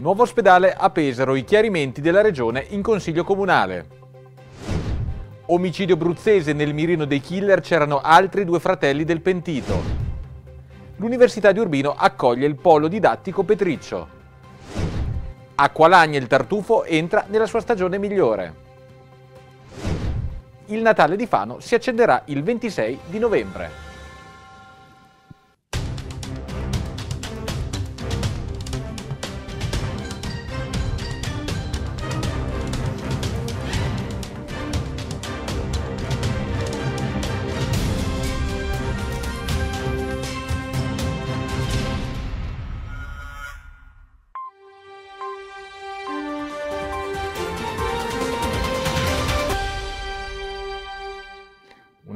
Nuovo ospedale a Pesaro, i chiarimenti della regione in consiglio comunale. Omicidio bruzzese, nel mirino dei killer c'erano altri due fratelli del pentito. L'Università di Urbino accoglie il polo didattico Petriccio. Acqualagna il tartufo entra nella sua stagione migliore. Il Natale di Fano si accenderà il 26 di novembre.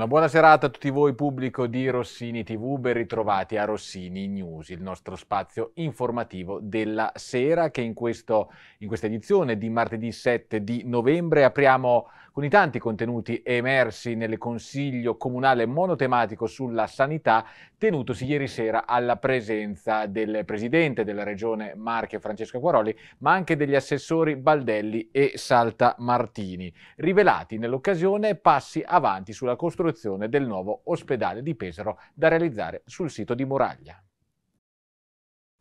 Una buona serata a tutti voi pubblico di Rossini TV, ben ritrovati a Rossini News, il nostro spazio informativo della sera che in, questo, in questa edizione di martedì 7 di novembre apriamo con i tanti contenuti emersi nel Consiglio Comunale monotematico sulla sanità tenutosi ieri sera alla presenza del Presidente della Regione Marche Francesco Quaroli, ma anche degli assessori Baldelli e Salta Martini, rivelati nell'occasione passi avanti sulla costruzione del nuovo ospedale di Pesaro da realizzare sul sito di Moraglia.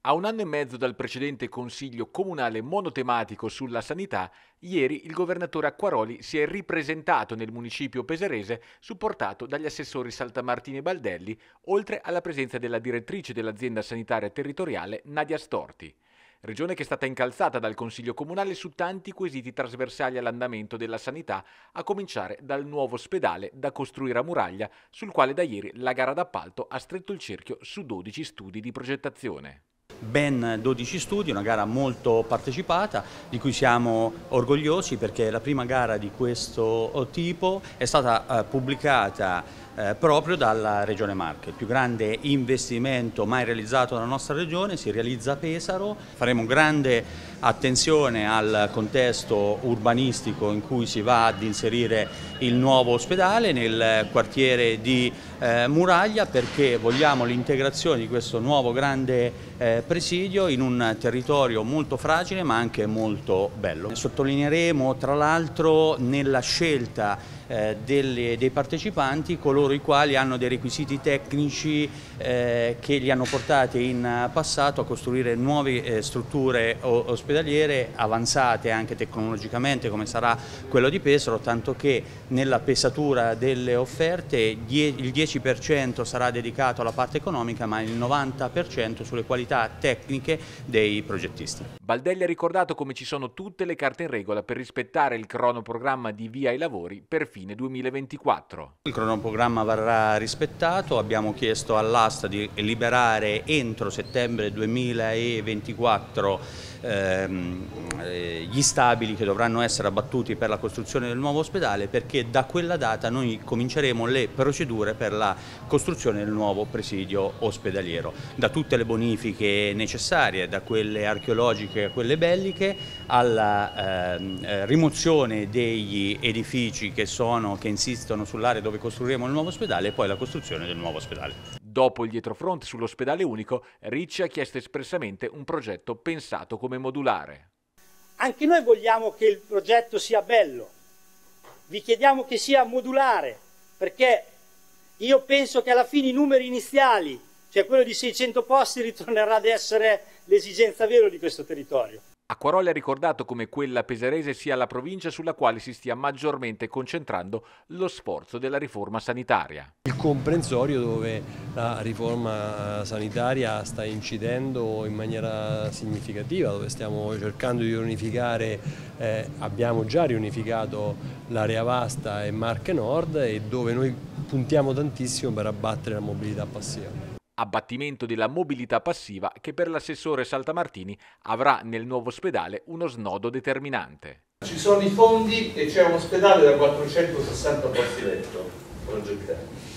A un anno e mezzo dal precedente Consiglio Comunale monotematico sulla sanità, ieri il governatore Acquaroli si è ripresentato nel municipio peserese supportato dagli assessori Saltamartini e Baldelli, oltre alla presenza della direttrice dell'azienda sanitaria territoriale Nadia Storti. Regione che è stata incalzata dal Consiglio Comunale su tanti quesiti trasversali all'andamento della sanità, a cominciare dal nuovo ospedale da costruire a Muraglia, sul quale da ieri la gara d'appalto ha stretto il cerchio su 12 studi di progettazione ben 12 studi, una gara molto partecipata di cui siamo orgogliosi perché la prima gara di questo tipo è stata eh, pubblicata eh, proprio dalla Regione Marche. Il più grande investimento mai realizzato dalla nostra Regione si realizza a Pesaro. Faremo grande attenzione al contesto urbanistico in cui si va ad inserire il nuovo ospedale nel quartiere di eh, Muraglia perché vogliamo l'integrazione di questo nuovo grande eh, presidio in un territorio molto fragile ma anche molto bello. Sottolineeremo tra l'altro nella scelta eh, delle, dei partecipanti coloro i quali hanno dei requisiti tecnici eh, che li hanno portati in passato a costruire nuove eh, strutture ospedaliere avanzate anche tecnologicamente come sarà quello di Pesaro, tanto che nella pesatura delle offerte il 10% sarà dedicato alla parte economica ma il 90% sulle qualità tecniche dei progettisti. Baldelli ha ricordato come ci sono tutte le carte in regola per rispettare il cronoprogramma di via ai lavori perfino fine 2024. Il cronoprogramma verrà rispettato, abbiamo chiesto all'asta di liberare entro settembre 2024 ehm, eh, gli stabili che dovranno essere abbattuti per la costruzione del nuovo ospedale perché da quella data noi cominceremo le procedure per la costruzione del nuovo presidio ospedaliero. Da tutte le bonifiche necessarie, da quelle archeologiche a quelle belliche, alla ehm, eh, rimozione degli edifici che sono sono, che insistono sull'area dove costruiremo il nuovo ospedale e poi la costruzione del nuovo ospedale. Dopo il dietrofront sull'ospedale unico, Ricci ha chiesto espressamente un progetto pensato come modulare. Anche noi vogliamo che il progetto sia bello, vi chiediamo che sia modulare, perché io penso che alla fine i numeri iniziali, cioè quello di 600 posti, ritornerà ad essere l'esigenza vera di questo territorio. Acquaroli ha ricordato come quella pesarese sia la provincia sulla quale si stia maggiormente concentrando lo sforzo della riforma sanitaria. Il comprensorio dove la riforma eh, sanitaria sta incidendo in maniera significativa, dove stiamo cercando di riunificare, eh, abbiamo già riunificato l'area vasta e Marche Nord e dove noi puntiamo tantissimo per abbattere la mobilità passiva abbattimento della mobilità passiva che per l'assessore Saltamartini avrà nel nuovo ospedale uno snodo determinante. Ci sono i fondi e c'è un ospedale da 460 posti letto progettati.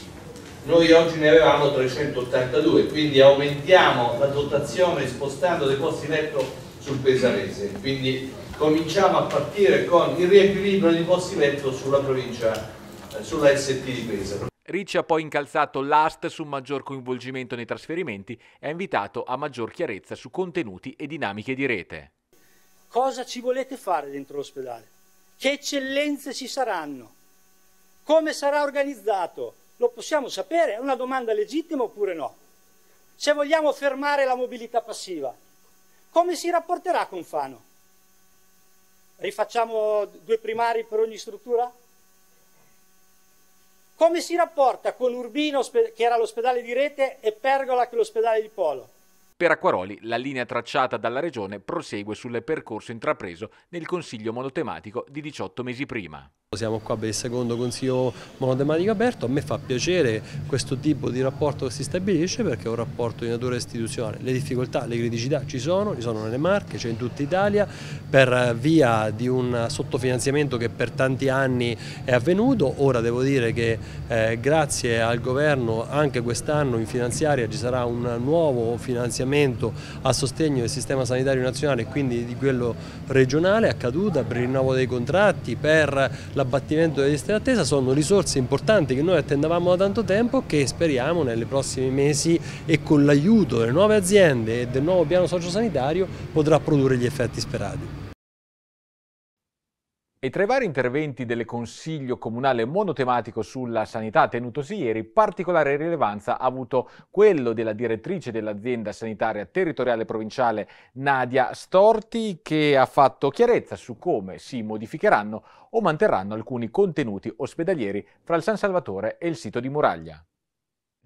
Noi oggi ne avevamo 382, quindi aumentiamo la dotazione spostando dei posti letto sul Pesarese. Quindi cominciamo a partire con il riequilibrio dei posti letto sulla provincia, sulla ST di Pesaro. Ricci ha poi incalzato l'AST su maggior coinvolgimento nei trasferimenti e ha invitato a maggior chiarezza su contenuti e dinamiche di rete. Cosa ci volete fare dentro l'ospedale? Che eccellenze ci saranno? Come sarà organizzato? Lo possiamo sapere? È una domanda legittima oppure no? Se vogliamo fermare la mobilità passiva, come si rapporterà con Fano? Rifacciamo due primari per ogni struttura? Come si rapporta con Urbino, che era l'ospedale di Rete, e Pergola, che è l'ospedale di Polo? Per Acquaroli la linea tracciata dalla Regione prosegue sul percorso intrapreso nel Consiglio monotematico di 18 mesi prima. Siamo qua per il secondo consiglio monotematico aperto, a me fa piacere questo tipo di rapporto che si stabilisce perché è un rapporto di natura istituzionale. Le difficoltà, le criticità ci sono, ci sono nelle Marche, c'è in tutta Italia, per via di un sottofinanziamento che per tanti anni è avvenuto, ora devo dire che eh, grazie al governo anche quest'anno in finanziaria ci sarà un nuovo finanziamento a sostegno del sistema sanitario nazionale e quindi di quello regionale a per il rinnovo dei contratti, per l'abbattimento delle liste d'attesa sono risorse importanti che noi attendavamo da tanto tempo che speriamo nei prossimi mesi e con l'aiuto delle nuove aziende e del nuovo piano sociosanitario potrà produrre gli effetti sperati. E tra i vari interventi del Consiglio Comunale monotematico sulla sanità tenutosi ieri, particolare rilevanza ha avuto quello della direttrice dell'azienda sanitaria territoriale provinciale Nadia Storti che ha fatto chiarezza su come si modificheranno o manterranno alcuni contenuti ospedalieri fra il San Salvatore e il sito di Muraglia.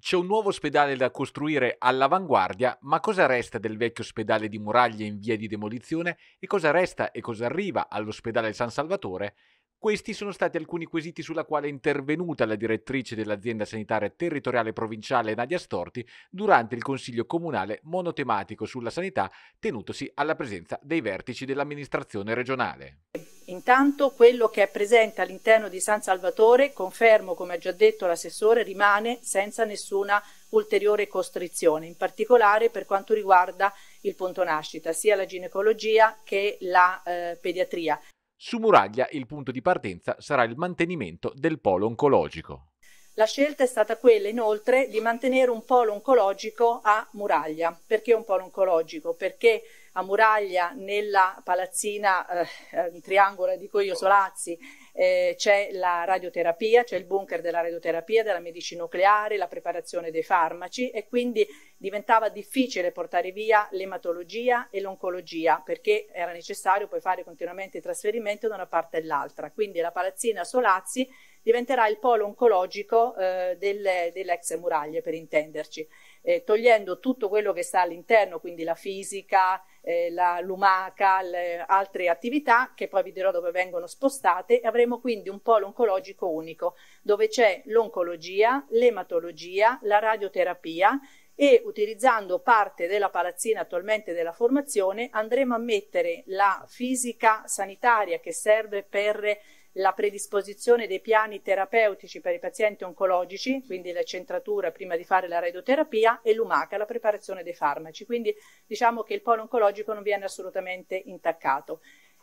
C'è un nuovo ospedale da costruire all'avanguardia, ma cosa resta del vecchio ospedale di muraglie in via di demolizione e cosa resta e cosa arriva all'ospedale San Salvatore? Questi sono stati alcuni quesiti sulla quale è intervenuta la direttrice dell'azienda sanitaria territoriale provinciale Nadia Storti durante il Consiglio Comunale monotematico sulla sanità tenutosi alla presenza dei vertici dell'amministrazione regionale. Intanto quello che è presente all'interno di San Salvatore, confermo come ha già detto l'assessore, rimane senza nessuna ulteriore costrizione, in particolare per quanto riguarda il punto nascita, sia la ginecologia che la eh, pediatria. Su Muraglia il punto di partenza sarà il mantenimento del polo oncologico. La scelta è stata quella inoltre di mantenere un polo oncologico a Muraglia. Perché un polo oncologico? Perché a Muraglia, nella palazzina eh, eh Triangola, dico io, Solazzi, eh, c'è la radioterapia, c'è il bunker della radioterapia, della medicina nucleare, la preparazione dei farmaci e quindi diventava difficile portare via l'ematologia e l'oncologia perché era necessario poi fare continuamente il trasferimento da una parte all'altra. Quindi la palazzina Solazzi diventerà il polo oncologico eh, delle, delle, ex muraglie, per intenderci, eh, togliendo tutto quello che sta all'interno, quindi la fisica, eh, la, l'umaca, le, altre attività che poi vi dirò dove vengono spostate e avremo quindi un polo oncologico unico dove c'è l'oncologia, l'ematologia, la radioterapia e utilizzando parte della palazzina attualmente della formazione andremo a mettere la fisica sanitaria che serve per la predisposizione dei piani terapeutici per i pazienti oncologici, quindi la centratura prima di fare la radioterapia, e l'UMACA, la preparazione dei farmaci. Quindi diciamo che il polo oncologico non viene assolutamente intaccato.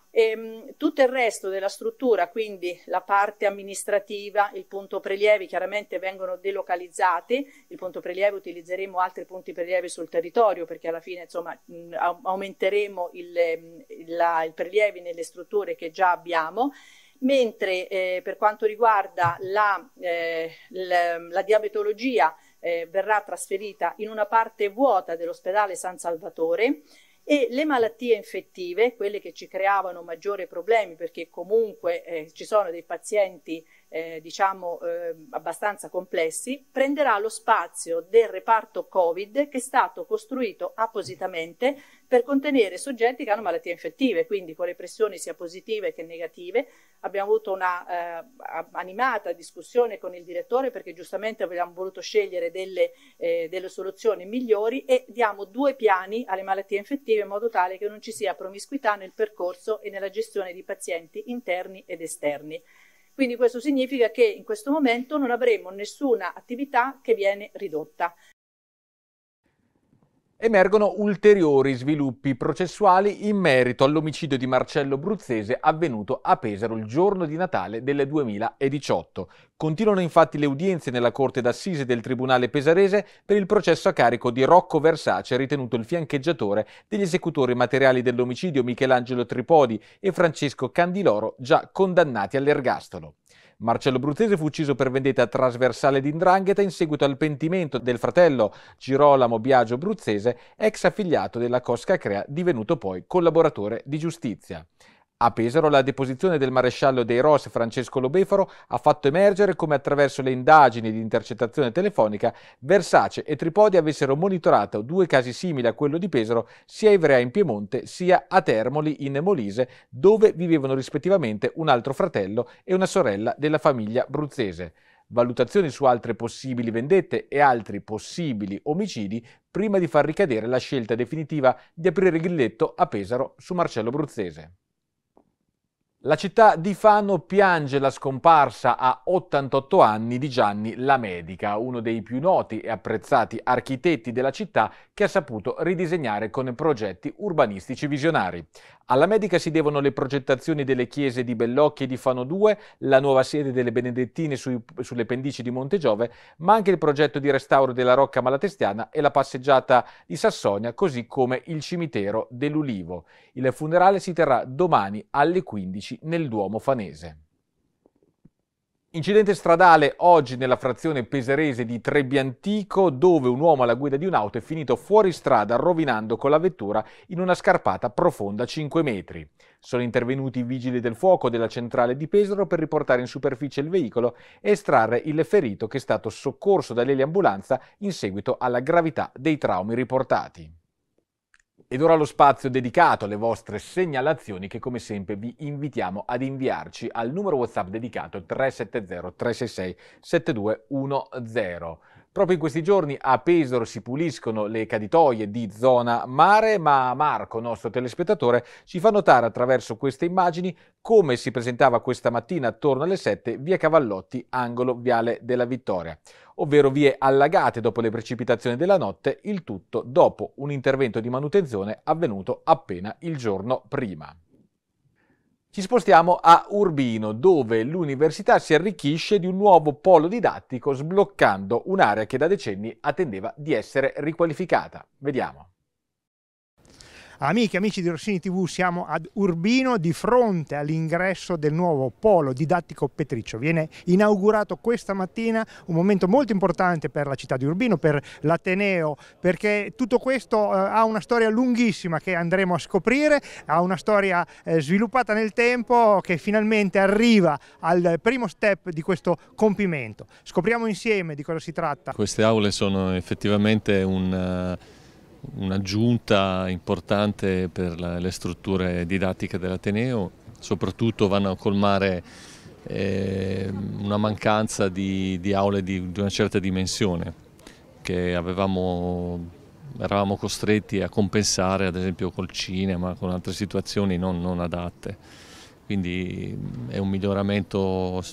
E, ehm, tutto il resto della struttura, quindi la parte amministrativa, il punto prelievi, chiaramente vengono delocalizzati. Il punto prelievi utilizzeremo altri punti prelievi sul territorio perché alla fine insomma, mm, aumenteremo il, mm, la, il prelievi nelle strutture che già abbiamo mentre eh, per quanto riguarda la, eh, la, la diabetologia eh, verrà trasferita in una parte vuota dell'ospedale San Salvatore e le malattie infettive, quelle che ci creavano maggiori problemi perché comunque eh, ci sono dei pazienti eh, diciamo eh, abbastanza complessi, prenderà lo spazio del reparto Covid che è stato costruito appositamente per contenere soggetti che hanno malattie infettive, quindi con le pressioni sia positive che negative. Abbiamo avuto una eh, animata discussione con il direttore perché giustamente abbiamo voluto scegliere delle, eh, delle soluzioni migliori e diamo due piani alle malattie infettive in modo tale che non ci sia promiscuità nel percorso e nella gestione di pazienti interni ed esterni. Quindi questo significa che in questo momento non avremo nessuna attività che viene ridotta emergono ulteriori sviluppi processuali in merito all'omicidio di Marcello Bruzzese avvenuto a Pesaro il giorno di Natale del 2018. Continuano infatti le udienze nella Corte d'Assise del Tribunale pesarese per il processo a carico di Rocco Versace, ritenuto il fiancheggiatore degli esecutori materiali dell'omicidio Michelangelo Tripodi e Francesco Candiloro, già condannati all'ergastolo. Marcello Bruttese fu ucciso per vendetta trasversale di Indrangheta in seguito al pentimento del fratello Girolamo Biagio Bruzzese, ex affiliato della Cosca Crea, divenuto poi collaboratore di giustizia. A Pesaro la deposizione del maresciallo dei Ross Francesco Lobefaro ha fatto emergere come attraverso le indagini di intercettazione telefonica Versace e Tripodi avessero monitorato due casi simili a quello di Pesaro sia a Ivrea in Piemonte sia a Termoli in Molise dove vivevano rispettivamente un altro fratello e una sorella della famiglia bruzzese. Valutazioni su altre possibili vendette e altri possibili omicidi prima di far ricadere la scelta definitiva di aprire il grilletto a Pesaro su Marcello Bruzzese. La città di Fano piange la scomparsa a 88 anni di Gianni Lamedica, uno dei più noti e apprezzati architetti della città che ha saputo ridisegnare con progetti urbanistici visionari. Alla Medica si devono le progettazioni delle chiese di Bellocchi e di Fano 2, la nuova sede delle Benedettine sui, sulle pendici di Monte Giove, ma anche il progetto di restauro della Rocca Malatestiana e la passeggiata di Sassonia, così come il cimitero dell'Ulivo. Il funerale si terrà domani alle 15 2016 nel Duomo Fanese. Incidente stradale oggi nella frazione peserese di Trebbiantico dove un uomo alla guida di un'auto è finito fuori strada rovinando con la vettura in una scarpata profonda 5 metri. Sono intervenuti i vigili del fuoco della centrale di Pesaro per riportare in superficie il veicolo e estrarre il ferito che è stato soccorso dall'eliambulanza in seguito alla gravità dei traumi riportati. Ed ora lo spazio dedicato alle vostre segnalazioni che come sempre vi invitiamo ad inviarci al numero WhatsApp dedicato 370 366 7210. Proprio in questi giorni a Pesaro si puliscono le caditoie di zona mare, ma Marco, nostro telespettatore, ci fa notare attraverso queste immagini come si presentava questa mattina attorno alle 7 via Cavallotti, angolo Viale della Vittoria ovvero vie allagate dopo le precipitazioni della notte, il tutto dopo un intervento di manutenzione avvenuto appena il giorno prima. Ci spostiamo a Urbino, dove l'università si arricchisce di un nuovo polo didattico sbloccando un'area che da decenni attendeva di essere riqualificata. Vediamo. Amiche, amici di Rossini TV, siamo ad Urbino di fronte all'ingresso del nuovo polo didattico Petriccio. Viene inaugurato questa mattina un momento molto importante per la città di Urbino, per l'Ateneo, perché tutto questo eh, ha una storia lunghissima che andremo a scoprire, ha una storia eh, sviluppata nel tempo che finalmente arriva al primo step di questo compimento. Scopriamo insieme di cosa si tratta. Queste aule sono effettivamente un... Uh un'aggiunta importante per la, le strutture didattiche dell'Ateneo, soprattutto vanno a colmare eh, una mancanza di, di aule di, di, una certa dimensione che avevamo, eravamo costretti a compensare ad esempio col cinema, con altre situazioni non, non adatte quindi mm, è un miglioramento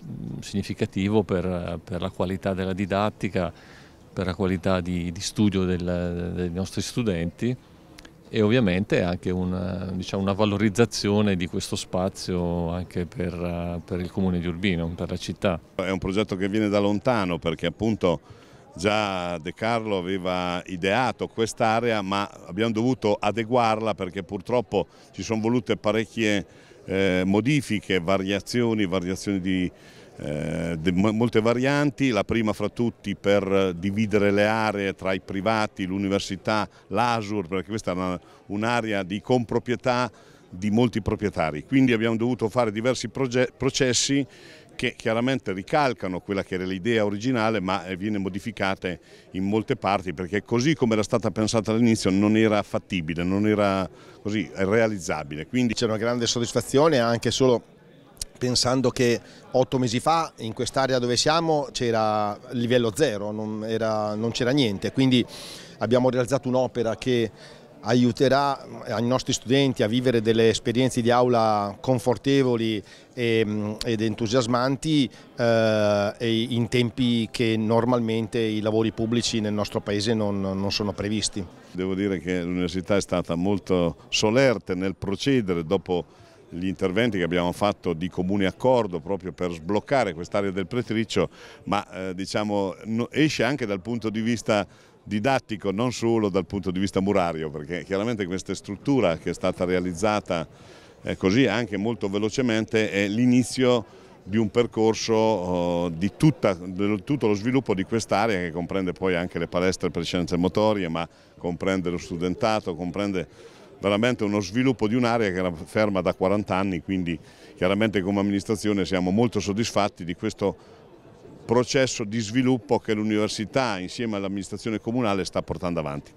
significativo per, per, la qualità della didattica per la qualità di, di studio del, dei nostri studenti e ovviamente anche una, diciamo, una valorizzazione di questo spazio anche per, per il comune di Urbino, per la città. È un progetto che viene da lontano perché appunto già De Carlo aveva ideato quest'area ma abbiamo dovuto adeguarla perché purtroppo ci sono volute parecchie eh, modifiche, variazioni, variazioni di eh, molte varianti, la prima fra tutti per dividere le aree tra i privati, l'università, l'ASUR, perché questa è un'area un di comproprietà di molti proprietari, quindi abbiamo dovuto fare diversi processi che chiaramente ricalcano quella che era l'idea originale ma eh, viene modificata in molte parti perché così come era stata pensata all'inizio non era fattibile, non era così realizzabile. Quindi c'è una grande soddisfazione anche solo pensando che otto mesi fa in quest'area dove siamo c'era livello zero, non, c'era niente, quindi abbiamo realizzato un'opera che aiuterà eh, i nostri studenti a vivere delle esperienze di aula confortevoli e, mm, ed entusiasmanti eh, in tempi che normalmente i lavori pubblici nel nostro paese non, non sono previsti. Devo dire che l'università è stata molto solerte nel procedere dopo gli interventi che abbiamo fatto di comune accordo proprio per sbloccare quest'area del Pretriccio, ma eh, diciamo, esce anche dal punto di vista didattico, non solo dal punto di vista murario, perché chiaramente questa struttura che è stata realizzata eh, così anche molto velocemente è l'inizio di un percorso oh, di, tutta, di, tutto lo sviluppo di quest'area che comprende poi anche le palestre per scienze motorie, ma comprende lo studentato, comprende veramente uno sviluppo di un'area che era ferma da 40 anni, quindi chiaramente come amministrazione siamo molto soddisfatti di questo processo di sviluppo che l'università insieme all'amministrazione comunale sta portando avanti.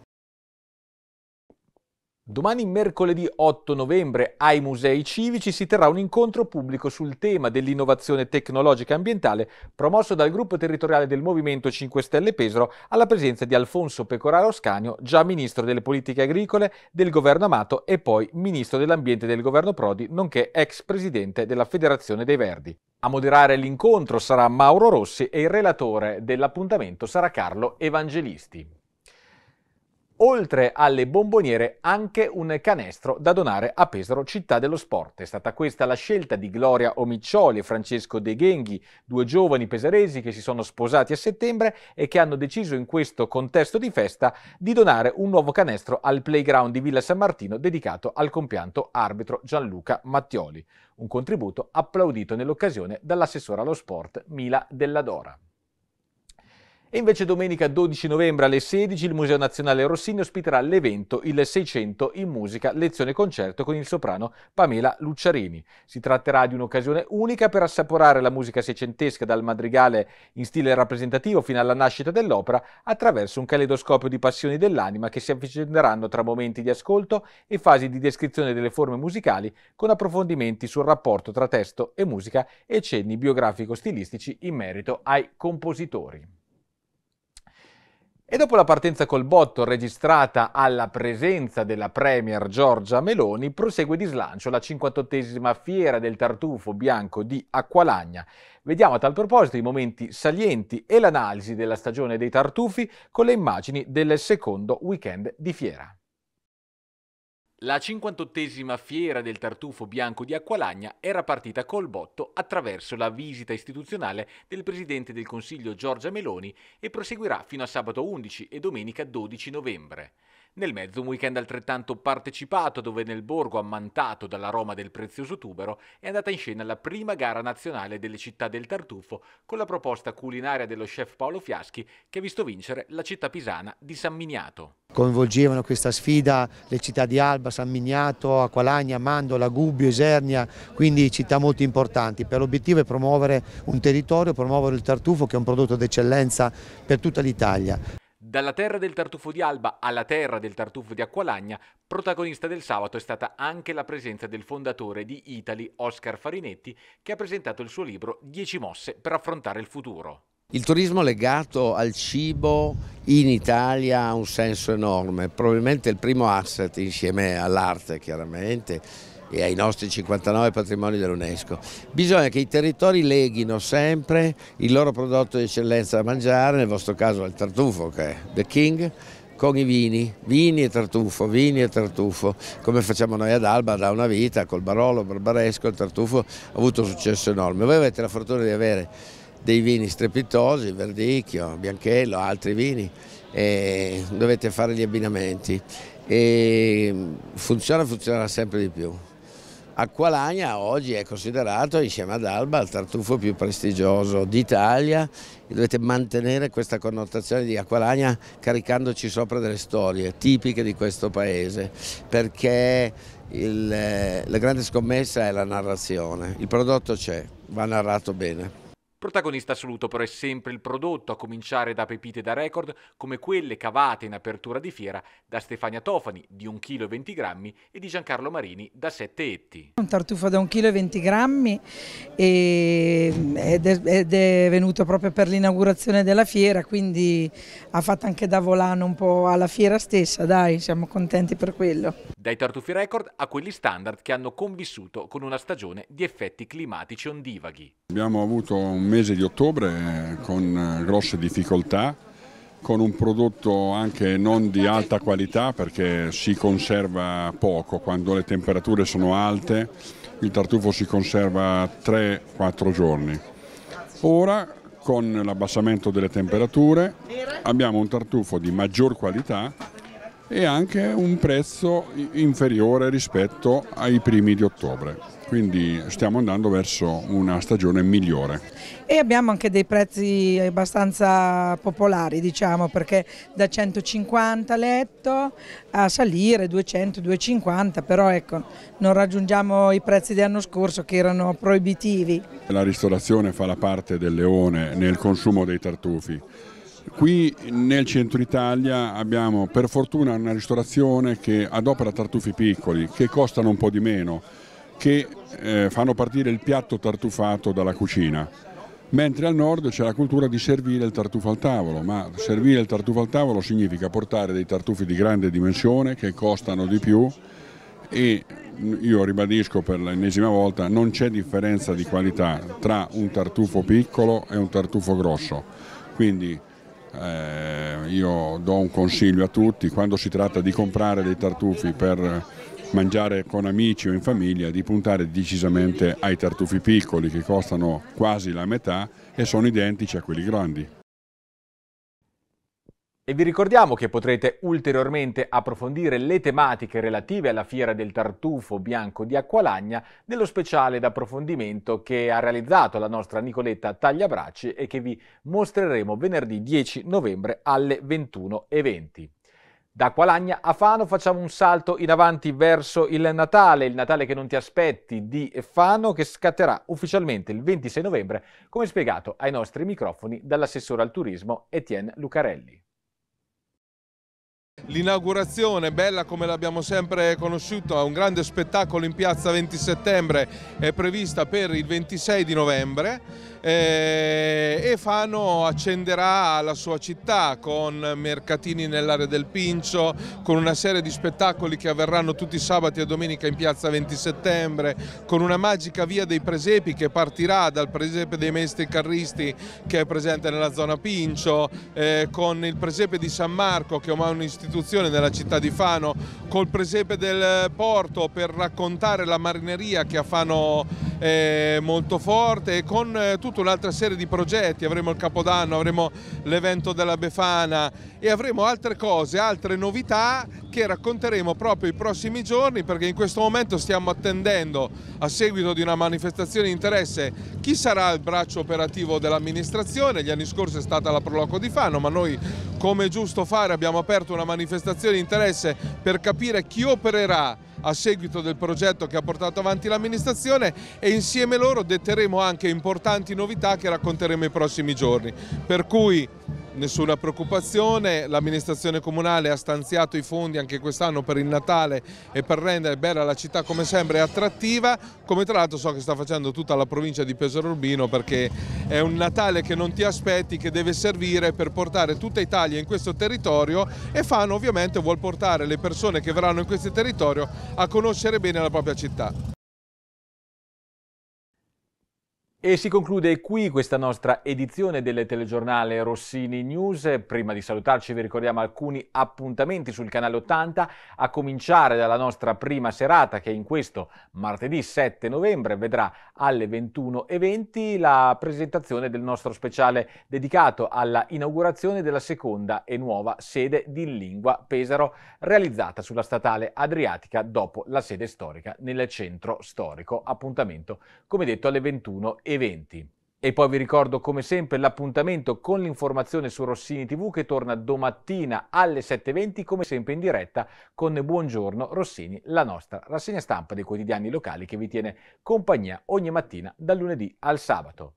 Domani mercoledì 8 novembre ai Musei Civici si terrà un incontro pubblico sul tema dell'innovazione tecnologica ambientale promosso dal gruppo territoriale del Movimento 5 Stelle Pesaro alla presenza di Alfonso Pecoraro Scanio, già ministro delle politiche agricole del governo Amato e poi ministro dell'ambiente del governo Prodi, nonché ex presidente della Federazione dei Verdi. A moderare l'incontro sarà Mauro Rossi e il relatore dell'appuntamento sarà Carlo Evangelisti oltre alle bomboniere anche un canestro da donare a Pesaro Città dello Sport. È stata questa la scelta di Gloria Omiccioli e Francesco De Ghenghi, due giovani pesaresi che si sono sposati a settembre e che hanno deciso in questo contesto di festa di donare un nuovo canestro al playground di Villa San Martino dedicato al compianto arbitro Gianluca Mattioli. Un contributo applaudito nell'occasione dall'assessore allo sport Mila Della Dora. E invece domenica 12 novembre alle 16 il Museo Nazionale Rossini ospiterà l'evento Il 600 in musica lezione concerto con il soprano Pamela Lucciarini. Si tratterà di un'occasione unica per assaporare la musica seicentesca dal madrigale in stile rappresentativo fino alla nascita dell'opera attraverso un caleidoscopio di passioni dell'anima che si avvicineranno tra momenti di ascolto e fasi di descrizione delle forme musicali con approfondimenti sul rapporto tra testo e musica e cenni biografico-stilistici in merito ai compositori. E dopo la partenza col botto registrata alla presenza della Premier Giorgia Meloni, prosegue di slancio la 58esima fiera del tartufo bianco di Acqualagna. Vediamo a tal proposito i momenti salienti e l'analisi della stagione dei tartufi con le immagini del secondo weekend di fiera. La 58esima fiera del tartufo bianco di Acqualagna era partita col botto attraverso la visita istituzionale del Presidente del Consiglio Giorgia Meloni e proseguirà fino a sabato 11 e domenica 12 novembre. Nel mezzo un weekend altrettanto partecipato dove nel borgo ammantato dall'aroma del prezioso tubero è andata in scena la prima gara nazionale delle città del tartufo con la proposta culinaria dello chef Paolo Fiaschi che ha visto vincere la città pisana di San Miniato. Coinvolgevano questa sfida le città di Alba, San Miniato, Aqualagna, Mandola, Gubbio, Esernia, quindi città molto importanti. Per l'obiettivo è promuovere un territorio, promuovere il tartufo che è un prodotto d'eccellenza per tutta l'Italia. Dalla terra del tartufo di Alba alla terra del tartufo di Acqualagna, protagonista del sabato è stata anche la presenza del fondatore di Italy, Oscar Farinetti, che ha presentato il suo libro 10 mosse per affrontare il futuro. Il turismo legato al cibo in Italia ha un senso enorme, probabilmente il primo asset insieme all'arte chiaramente e ai nostri 59 patrimoni dell'UNESCO. Bisogna che i territori leghino sempre il loro prodotto di eccellenza da mangiare, nel vostro caso il tartufo che è The King, con i vini, vini e tartufo, vini e tartufo, come facciamo noi ad Alba da una vita, col Barolo, Barbaresco, il tartufo ha avuto un successo enorme. Voi avete la fortuna di avere dei vini strepitosi, Verdicchio, Bianchello, altri vini, e dovete fare gli abbinamenti. E funziona, funzionerà sempre di più. Acqualagna oggi è considerato insieme ad Alba il tartufo più prestigioso d'Italia, dovete mantenere questa connotazione di Acqualagna caricandoci sopra delle storie tipiche di questo paese, perché il, eh, la grande scommessa è la narrazione, il prodotto c'è, va narrato bene. Protagonista assoluto però è sempre il prodotto, a cominciare da pepite da record come quelle cavate in apertura di fiera da Stefania Tofani di 1,20 kg e di Giancarlo Marini da 7 etti. Un tartufo da 1,20 kg ed, ed, è venuto proprio per l'inaugurazione della fiera, quindi ha fatto anche da volano un po' alla fiera stessa, dai, siamo contenti per quello. Dai tartufi record a quelli standard che hanno convissuto con una stagione di effetti climatici ondivaghi. Abbiamo avuto un mese di ottobre eh, con eh, grosse difficoltà, con un prodotto anche non di alta qualità perché si conserva poco, quando le temperature sono alte il tartufo si conserva 3-4 giorni. Ora con l'abbassamento delle temperature abbiamo un tartufo di maggior qualità e anche un prezzo inferiore rispetto ai primi di ottobre quindi stiamo andando verso una stagione migliore. E abbiamo anche dei prezzi abbastanza popolari diciamo perché da 150 letto a salire 200-250 però ecco non raggiungiamo i prezzi dell'anno scorso che erano proibitivi. La ristorazione fa la parte del leone nel consumo dei tartufi. Qui nel centro Italia abbiamo per fortuna una ristorazione che adopera tartufi piccoli che costano un po' di meno che eh, fanno partire il piatto tartufato dalla cucina. Mentre al nord c'è la cultura di servire il tartufo al tavolo, ma servire il tartufo al tavolo significa portare dei tartufi di grande dimensione che costano di più e io ribadisco per l'ennesima volta non c'è differenza di qualità tra un tartufo piccolo e un tartufo grosso. Quindi eh, io do un consiglio a tutti, quando si tratta di comprare dei tartufi per mangiare con amici o in famiglia, di puntare decisamente ai tartufi piccoli che costano quasi la metà e sono identici a quelli grandi. E vi ricordiamo che potrete ulteriormente approfondire le tematiche relative alla fiera del tartufo bianco di Acqualagna nello speciale d'approfondimento che ha realizzato la nostra Nicoletta Tagliabracci e che vi mostreremo venerdì 10 novembre alle 21.20. Da Qualagna a Fano facciamo un salto in avanti verso il Natale, il Natale che non ti aspetti di Fano che scatterà ufficialmente il 26 novembre, come spiegato ai nostri microfoni dall'assessore al turismo Etienne Lucarelli. L'inaugurazione, bella come l'abbiamo sempre conosciuto, è un grande spettacolo in piazza 20 settembre, è prevista per il 26 di novembre eh, e Fano accenderà la sua città con mercatini nell'area del Pincio, con una serie di spettacoli che avverranno tutti sabati e domenica in piazza 20 settembre, con una magica via dei presepi che partirà dal presepe dei maestri carristi che è presente nella zona Pincio, eh, con il presepe di San Marco che è un istituto Costituzione nella città di Fano col presepe del porto per raccontare la marineria che a Fano è molto forte e con eh, tutta un'altra serie di progetti, avremo il Capodanno, avremo l'evento della Befana e avremo altre cose, altre novità che racconteremo proprio i prossimi giorni perché in questo momento stiamo attendendo a seguito di una manifestazione di interesse chi sarà il braccio operativo dell'amministrazione. Gli anni scorsi è stata la Proloco di Fano ma noi come è giusto fare abbiamo aperto una manifestazione di interesse per capire chi opererà a seguito del progetto che ha portato avanti l'amministrazione e insieme loro detteremo anche importanti novità che racconteremo i prossimi giorni. Per cui nessuna preoccupazione, l'amministrazione comunale ha stanziato i fondi anche quest'anno per il Natale e per rendere bella la città come sempre attrattiva, come tra l'altro so che sta facendo tutta la provincia di Pesaro Urbino perché è un Natale che non ti aspetti, che deve servire per portare tutta Italia in questo territorio e Fano ovviamente vuol portare le persone che verranno in questo territorio a conoscere bene la propria città. E si conclude qui questa nostra edizione del telegiornale Rossini News. Prima di salutarci vi ricordiamo alcuni appuntamenti sul canale 80, a cominciare dalla nostra prima serata che in questo martedì 7 novembre vedrà alle 21.20 la presentazione del nostro speciale dedicato alla inaugurazione della seconda e nuova sede di Lingua Pesaro realizzata sulla statale Adriatica dopo la sede storica nel centro storico. Appuntamento come detto alle 21.20 eventi. E poi vi ricordo come sempre l'appuntamento con l'informazione su Rossini TV che torna domattina alle 7.20 come sempre in diretta con Buongiorno Rossini, la nostra rassegna stampa dei quotidiani locali che vi tiene compagnia ogni mattina dal lunedì al sabato.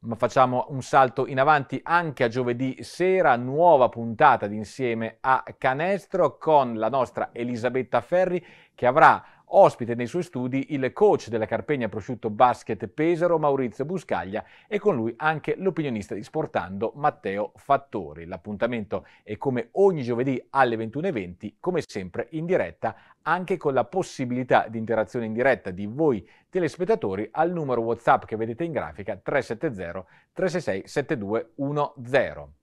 Ma facciamo un salto in avanti anche a giovedì sera, nuova puntata di insieme a Canestro con la nostra Elisabetta Ferri che avrà ospite nei suoi studi il coach della Carpegna Prosciutto Basket Pesaro Maurizio Buscaglia e con lui anche l'opinionista di Sportando Matteo Fattori. L'appuntamento è come ogni giovedì alle 21.20, come sempre in diretta, anche con la possibilità di interazione in diretta di voi telespettatori al numero WhatsApp che vedete in grafica 370 366 7210.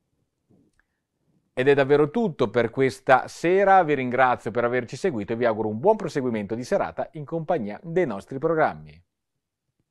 Ed è davvero tutto per questa sera, vi ringrazio per averci seguito e vi auguro un buon proseguimento di serata in compagnia dei nostri programmi.